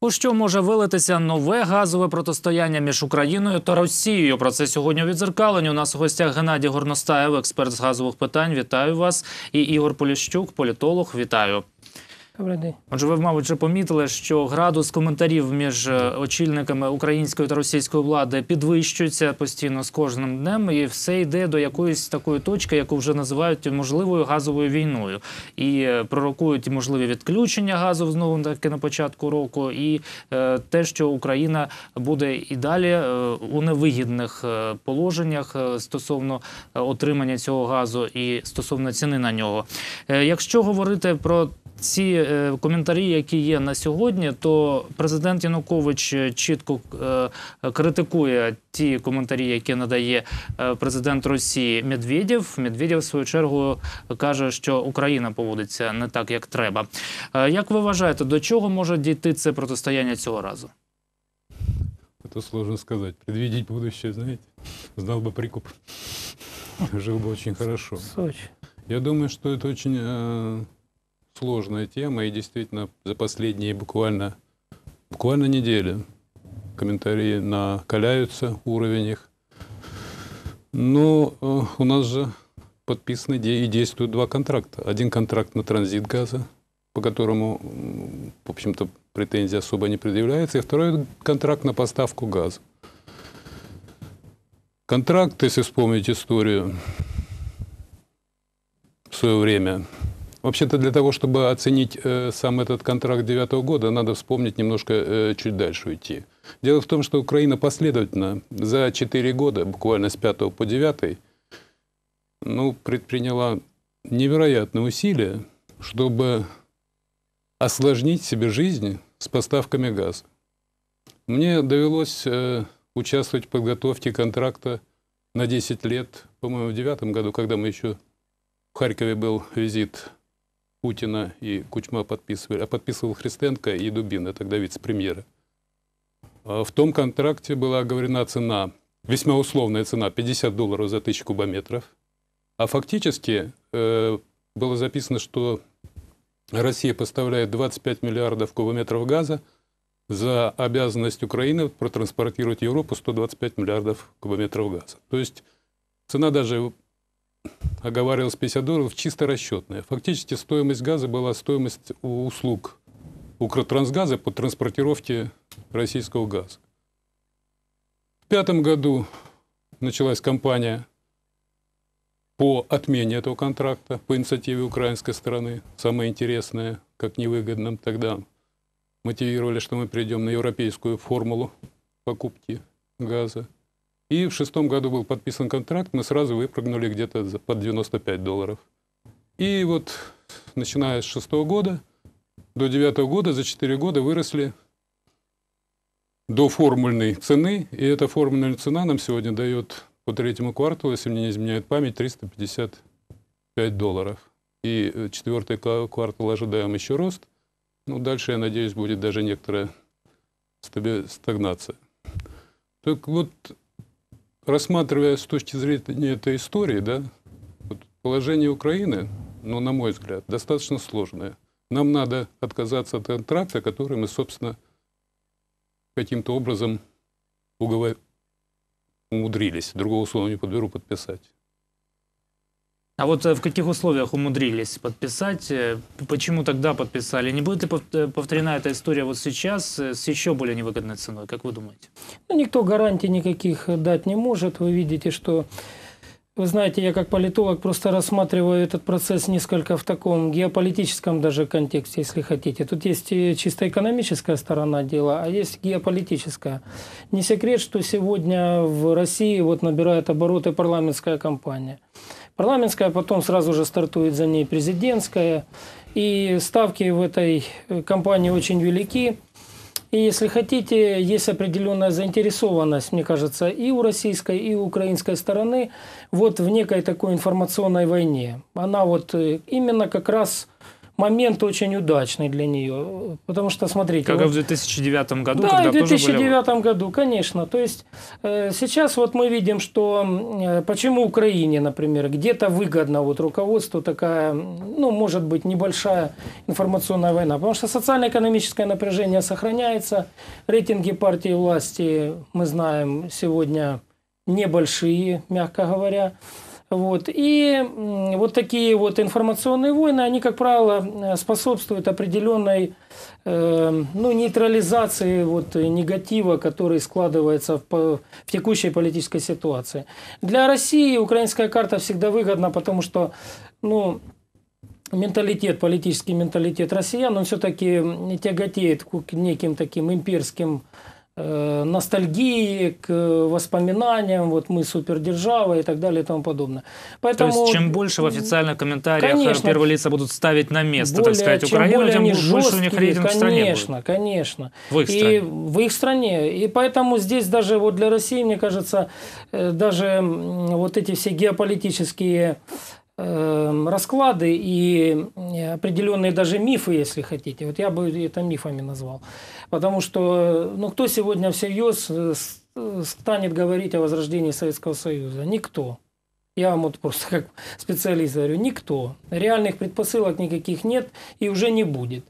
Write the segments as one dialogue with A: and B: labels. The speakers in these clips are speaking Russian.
A: У що може вилитися нове газове протистояння між Україною та Росією? Про це сьогодні відзеркалені. У нас у гостях Геннадій Горностаєв, експерт з газових питань. Вітаю вас і Ігор Поліщук, політолог. Вітаю. Добрий день. Отже, ви, мабуть, вже помітили, що градус коментарів між е, очільниками української та російської влади підвищується постійно з кожним днем, і все йде до якоїсь такої точки, яку вже називають можливою газовою війною, і е, пророкують можливі відключення газу знову таки на початку року, і е, те, що Україна буде і далі у невигідних положеннях стосовно отримання цього газу і стосовно ціни на нього. Якщо говорити про ці е, коментарі, які є на сьогодні, то президент Янукович е, чітко е, критикує ті коментарі, які надає президент Росії Медведєв. Медведєв, в свою чергу каже, що Україна поводиться не так, як треба. Як ви вважаєте, до чого може дійти це протистояння цього разу?
B: Це сложно сказати. Предвідіть будущее, знаєте, здав би прикуп. Жил бы дуже хорошо. Сочи. Я думаю, что это очень э, сложная тема, и действительно за последние буквально, буквально недели комментарии накаляются, уровень их. Но ну, э, у нас же подписаны и действуют два контракта. Один контракт на транзит газа, по которому, в общем-то, претензий особо не предъявляется, и второй контракт на поставку газа. Контракт, если вспомнить историю в свое время, Вообще-то для того, чтобы оценить э, сам этот контракт 2009 года, надо вспомнить немножко э, чуть дальше уйти. Дело в том, что Украина последовательно за 4 года, буквально с 5 по 9, ну, предприняла невероятные усилия, чтобы осложнить себе жизнь с поставками газа. Мне довелось э, участвовать в подготовке контракта на 10 лет, по-моему, в девятом году, когда мы еще в Харькове был визит Путина и Кучма подписывали, а подписывал Христенко и Дубина, тогда вице-премьера. В том контракте была оговорена цена, весьма условная цена, 50 долларов за тысячу кубометров. А фактически э, было записано, что Россия поставляет 25 миллиардов кубометров газа за обязанность Украины протранспортировать Европу 125 миллиардов кубометров газа. То есть цена даже оговаривалось 50 долларов, чисто расчетная. Фактически стоимость газа была стоимость услуг Укртрансгаза по транспортировке российского газа. В пятом году началась кампания по отмене этого контракта по инициативе украинской стороны. Самое интересное, как невыгодным тогда мотивировали, что мы придем на европейскую формулу покупки газа. И в шестом году был подписан контракт, мы сразу выпрыгнули где-то под 95 долларов. И вот начиная с шестого года до девятого года за четыре года выросли до формульной цены. И эта формульная цена нам сегодня дает по третьему кварталу, если мне не изменяет память, 355 долларов. И э, четвертый квартал ожидаем еще рост. Ну, дальше, я надеюсь, будет даже некоторая стагнация. Так вот, рассматривая с точки зрения этой истории, да, вот положение Украины, ну, на мой взгляд, достаточно сложное. Нам надо отказаться от контракта, который мы, собственно, каким-то образом уговор... умудрились, другого слова не подберу, подписать.
A: А вот э, в каких условиях умудрились подписать? Э, почему тогда подписали? Не будет ли э, повторена эта история вот сейчас с еще более невыгодной ценой? Как вы думаете?
C: Ну, никто гарантий никаких дать не может. Вы видите, что... Вы знаете, я как политолог просто рассматриваю этот процесс несколько в таком геополитическом даже контексте, если хотите. Тут есть чисто экономическая сторона дела, а есть геополитическая. Не секрет, что сегодня в России вот набирает обороты парламентская кампания парламентская, потом сразу же стартует за ней президентская. И ставки в этой э, кампании очень велики. И если хотите, есть определенная заинтересованность, мне кажется, и у российской, и у украинской стороны вот в некой такой информационной войне. Она вот э, именно как раз момент очень удачный для нее. Потому что, смотрите... Как вот, в
A: 2009 году, да, когда в 2009
C: тоже были... году, конечно. То есть э, сейчас вот мы видим, что э, почему Украине, например, где-то выгодно вот руководству такая, ну, может быть, небольшая информационная война. Потому что социально-экономическое напряжение сохраняется, рейтинги партии власти, мы знаем, сегодня небольшие, мягко говоря. Вот. И вот такие вот информационные войны, они, как правило, э, способствуют определенной э, ну, нейтрализации вот негатива, который складывается в, в текущей политической ситуации. Для России украинская карта всегда выгодна, потому что ну, менталитет, политический менталитет россиян, он все-таки тяготеет к неким таким имперским Э, ностальгии, к воспоминаниям, вот мы супердержава и так далее и тому подобное. Поэтому, То есть, чем
A: больше в официальных комментариях э, конечно, первые лица будут ставить на место, более, так сказать, Украину, более тем они больше жесткие, у них рейтинг конечно, в стране Конечно,
C: конечно. В их стране. И в их стране. И поэтому здесь даже вот для России, мне кажется, э, даже вот эти все геополитические эм, расклады и определенные даже мифы, если хотите. Вот я бы это мифами назвал. Потому что, ну, кто сегодня всерьез э, э, станет говорить о возрождении Советского Союза? Никто. Я вам вот просто как специалист говорю, никто. Реальных предпосылок никаких нет и уже не будет.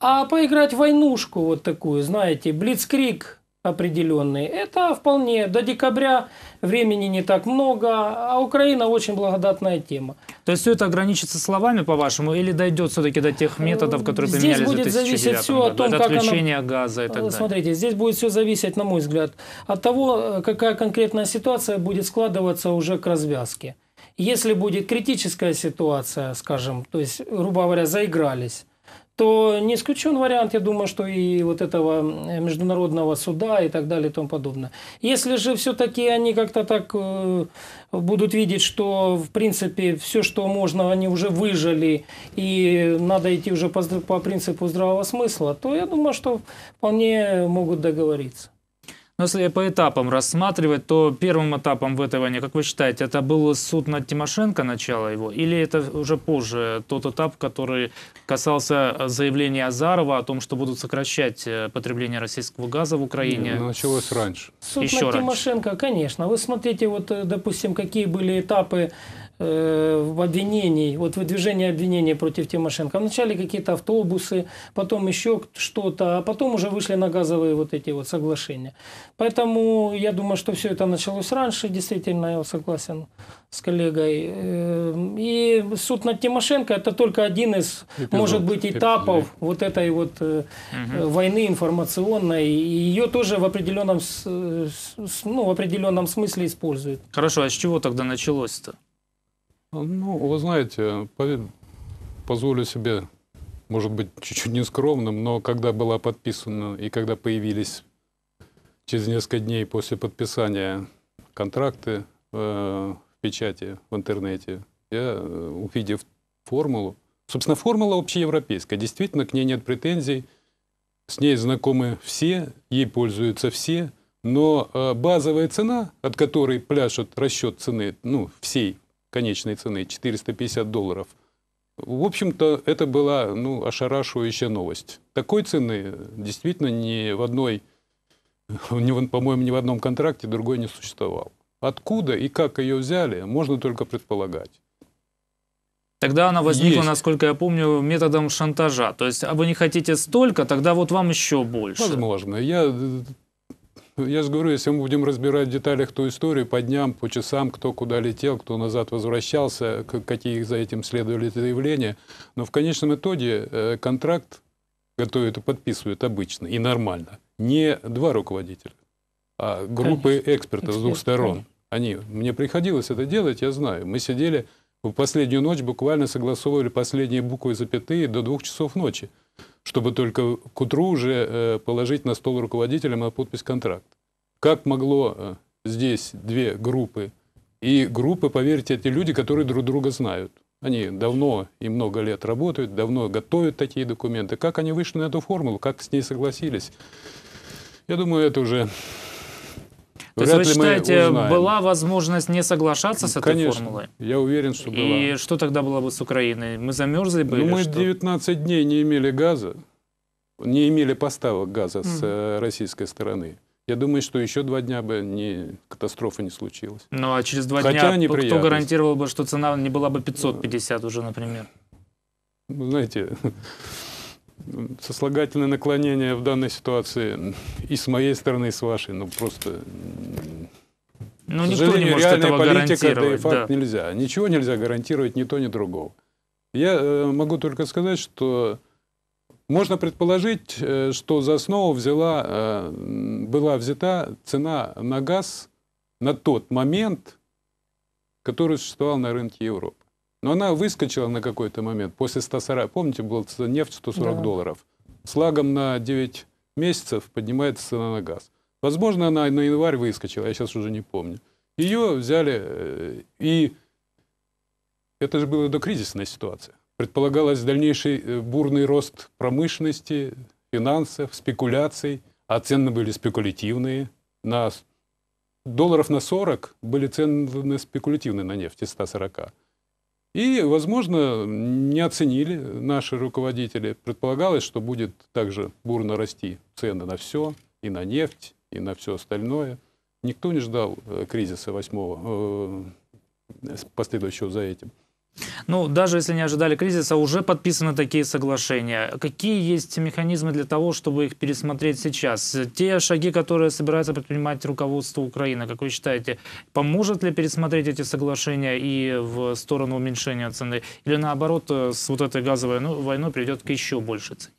C: А поиграть в войнушку вот такую, знаете, блицкрик определенные. Это вполне до декабря времени не так много, а Украина очень благодатная тема. То есть все это ограничится
A: словами, по-вашему, или дойдет все-таки до тех методов, которые здесь применялись будет в 2009 зависеть все о том, это как отключение оно... газа и так далее. Смотрите,
C: здесь будет все зависеть, на мой взгляд, от того, э, какая конкретная ситуация будет складываться уже к развязке. Если будет критическая ситуация, скажем, то есть, грубо говоря, заигрались, то не исключен вариант, я думаю, что и вот этого э, международного суда и так далее и тому подобное. Если же все-таки они как-то так э, будут видеть, что в принципе все, что можно, они уже выжили, и надо идти уже по, по принципу здравого смысла, то я думаю, что вполне могут договориться.
A: Но если по этапам рассматривать, то первым этапом в этой войне, как вы считаете, это был суд над Тимошенко, начало его, или это уже позже тот этап, который касался э, заявления Азарова о том, что будут сокращать э, потребление российского газа в Украине? Нет, ну, началось раньше. Суд Еще над раньше. Тимошенко,
C: конечно. Вы смотрите, вот, э, допустим, какие были этапы Э, в обвинении, вот выдвижение обвинения против Тимошенко. А вначале какие-то автобусы, потом еще что-то, а потом уже вышли на газовые вот эти вот соглашения. Поэтому я думаю, что все это началось раньше, действительно, я согласен с коллегой. Эм, и суд над Тимошенко это только один из, Эпизод, может быть, этапов эпизод. вот этой вот угу. войны информационной. И ее тоже в определенном, ну, в определенном смысле используют.
A: Хорошо, а с чего тогда началось-то? А, ну, вы знаете,
B: позволю себе, может быть, чуть-чуть нескромным, но когда была подписана и когда появились через несколько дней после подписания контракты э, в печати, в интернете, я, э, увидев формулу, собственно, формула европейская. действительно, к ней нет претензий, с ней знакомы все, ей пользуются все, но э, базовая цена, от которой пляшут расчет цены ну, всей конечной цены 450 долларов. В общем-то, это была ну, ошарашивающая новость. Такой цены действительно ни в одной, по-моему, ни в одном контракте другой не существовал.
A: Откуда и как ее взяли, можно только предполагать. Тогда она возникла, Есть. насколько я помню, методом шантажа. То есть, а вы не хотите столько, тогда вот вам еще больше. Возможно. Я я же говорю, если мы будем разбирать в деталях ту историю,
B: по дням, по часам, кто куда летел, кто назад возвращался, какие за этим следовали заявления. Но в конечном итоге э, контракт, готовят и подписывают обычно и нормально, не два руководителя, а группы Конечно. экспертов Эксперт, с двух сторон. Они, мне приходилось это делать, я знаю. Мы сидели в последнюю ночь, буквально согласовывали последние буквы запятые до двух часов ночи чтобы только к утру уже э, положить на стол руководителям на подпись контракт. Как могло э, здесь две группы? И группы, поверьте, это люди, которые друг друга знают. Они давно и много лет работают, давно готовят такие документы. Как они вышли на эту формулу, как с ней согласились? Я думаю, это уже то Вряд есть вы считаете, была
A: возможность не соглашаться с этой Конечно, формулой?
B: я уверен, что была. И что тогда было бы с Украиной? Мы замерзли бы? Ну, мы что? 19 дней не имели газа, не имели поставок газа mm. с э, российской стороны. Я думаю, что еще два дня бы не, катастрофа не случилась. Ну а через два Хотя дня кто гарантировал
A: бы, что цена не была бы 550 уже, например?
B: Ну, знаете,
A: сослагательное наклонение в
B: данной ситуации и с моей стороны, и с вашей, ну просто... Ну, никто не может реальная этого политика, да и факт да. нельзя. Ничего нельзя гарантировать ни то, ни другого. Я э, могу только сказать, что можно предположить, э, что за основу взяла, э, была взята цена на газ на тот момент, который существовал на рынке Европы. Но она выскочила на какой-то момент. После 140, помните, был нефть 140 да. долларов. слагом на 9 месяцев поднимается цена на газ. Возможно, она на январь выскочила, я сейчас уже не помню. Ее взяли, э, и это же была докризисная ситуация. Предполагалось дальнейший э, бурный рост промышленности, финансов, спекуляций, а цены были спекулятивные. На долларов на 40 были цены спекулятивные на нефть из 140. И, возможно, не оценили наши руководители. Предполагалось, что будет также бурно расти цены на все, и на нефть, и на все остальное. Никто не ждал э, кризиса восьмого, э, последующего за этим.
A: Ну, даже если не ожидали кризиса, уже подписаны такие соглашения. Какие есть механизмы для того, чтобы их пересмотреть сейчас? Те шаги, которые собирается предпринимать руководство Украины, как вы считаете, поможет ли пересмотреть эти соглашения и в сторону уменьшения цены? Или наоборот, э, с вот этой газовой ну, войной приведет к еще большей цене?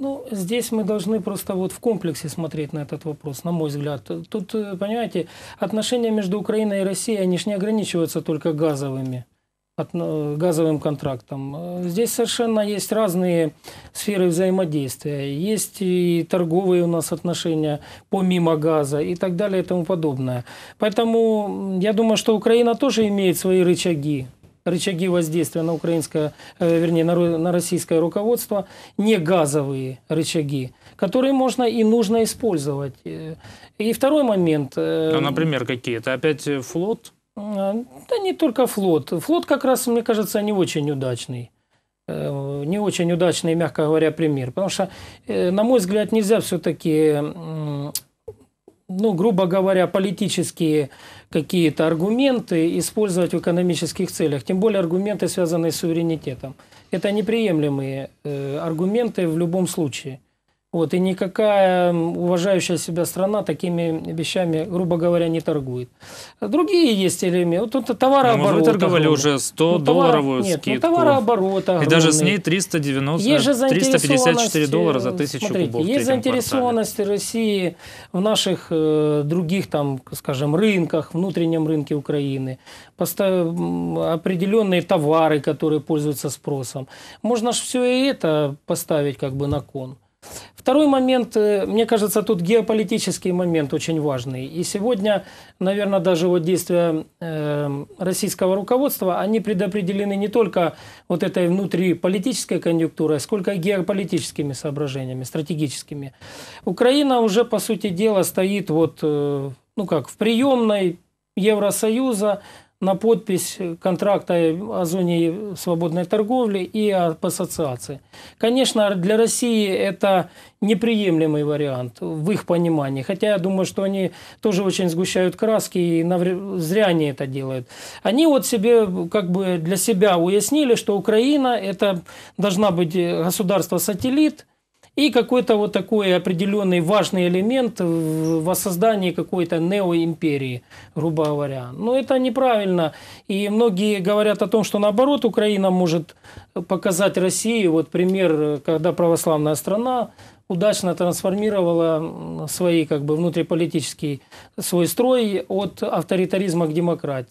C: Ну, здесь мы должны просто вот в комплексе смотреть на этот вопрос, на мой взгляд. Тут, э, понимаете, отношения между Украиной и Россией, они же не ограничиваются только газовыми от, э, газовым контрактом. Э, здесь совершенно есть разные сферы взаимодействия. Есть и торговые у нас отношения помимо газа и так далее и тому подобное. Поэтому я думаю, что Украина тоже имеет свои рычаги рычаги воздействия на украинское, э, вернее, на российское руководство, не газовые рычаги, которые можно и нужно использовать. Э, и второй момент. Э, а, например,
A: какие? Это опять флот?
C: Да не только флот. Флот как раз, мне кажется, не очень удачный не очень удачный, мягко говоря, пример. Потому что, на мой взгляд, нельзя все-таки ну, грубо говоря, политические какие-то аргументы использовать в экономических целях, тем более аргументы, связанные с суверенитетом. Это неприемлемые э, аргументы в любом случае. Вот, и никакая уважающая себя страна такими вещами, грубо говоря, не торгует. Другие есть элементы. Вот это товарооборот. Ну, вы торговали уже 100 ну, товар, долларовую нет, Ну, товарооборот огромный. И даже с ней
A: 390, есть же 354 доллара за э, тысячу смотрите, кубов. Есть заинтересованность
C: квартале. России в наших э, других, там, скажем, рынках, внутреннем рынке Украины. Постав... Определенные товары, которые пользуются спросом. Можно же все и это поставить как бы на кон. Второй момент, э, мне кажется, тут геополитический момент очень важный. И сегодня, наверное, даже вот действия э, российского руководства, они предопределены не только вот этой внутриполитической конъюнктурой, сколько и геополитическими соображениями, стратегическими. Украина уже, по сути дела, стоит вот, э, ну как, в приемной Евросоюза, на подпись контракта о зоне свободной торговли и об ассоциации. Конечно, для России это неприемлемый вариант в их понимании. Хотя я думаю, что они тоже очень сгущают краски и зря они это делают. Они вот себе как бы для себя уяснили, что Украина это должна быть государство-сателлит – и какой-то вот такой определенный важный элемент в воссоздании какой-то неоимперии, грубо говоря. Но это неправильно. И многие говорят о том, что наоборот Украина может показать России, вот пример, когда православная страна удачно трансформировала свои как бы внутриполитический свой строй от авторитаризма к демократии.